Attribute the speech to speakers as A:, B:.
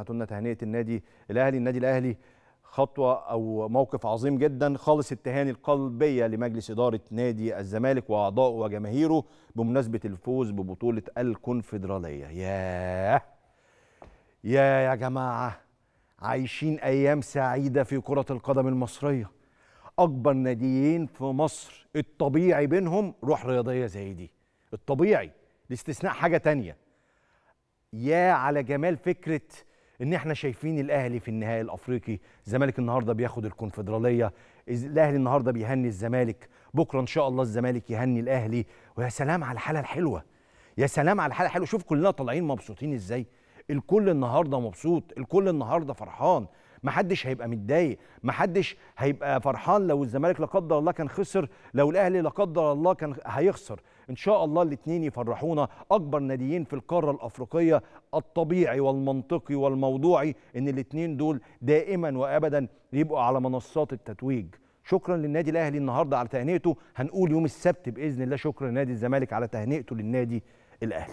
A: هاتولنا تهنئه النادي الاهلي النادي الاهلي خطوه او موقف عظيم جدا خالص التهاني القلبيه لمجلس اداره نادي الزمالك واعضائه وجماهيره بمناسبه الفوز ببطوله الكونفدراليه يا يا يا جماعه عايشين ايام سعيده في كره القدم المصريه اكبر ناديين في مصر الطبيعي بينهم روح رياضيه زي دي الطبيعي لاستثناء حاجه تانية يا على جمال فكره ان احنا شايفين الاهلي في النهائي الافريقي الزمالك النهارده بياخد الكونفدراليه الاهلي النهارده بيهني الزمالك بكره ان شاء الله الزمالك يهني الاهلي ويا سلام على الحاله الحلوه يا سلام على الحاله الحلوه شوف كلنا طالعين مبسوطين ازاي الكل النهارده مبسوط الكل النهارده فرحان محدش هيبقى متضايق محدش هيبقى فرحان لو الزمالك لا قدر الله كان خسر لو الاهلي لا قدر الله كان هيخسر ان شاء الله الاثنين يفرحونا اكبر ناديين في القاره الافريقيه الطبيعي والمنطقي والموضوعي ان الاثنين دول دائما وابدا يبقوا على منصات التتويج شكرا للنادي الاهلي النهارده على تهنئته هنقول يوم السبت باذن الله شكرا لنادي الزمالك على تهنئته للنادي الاهلي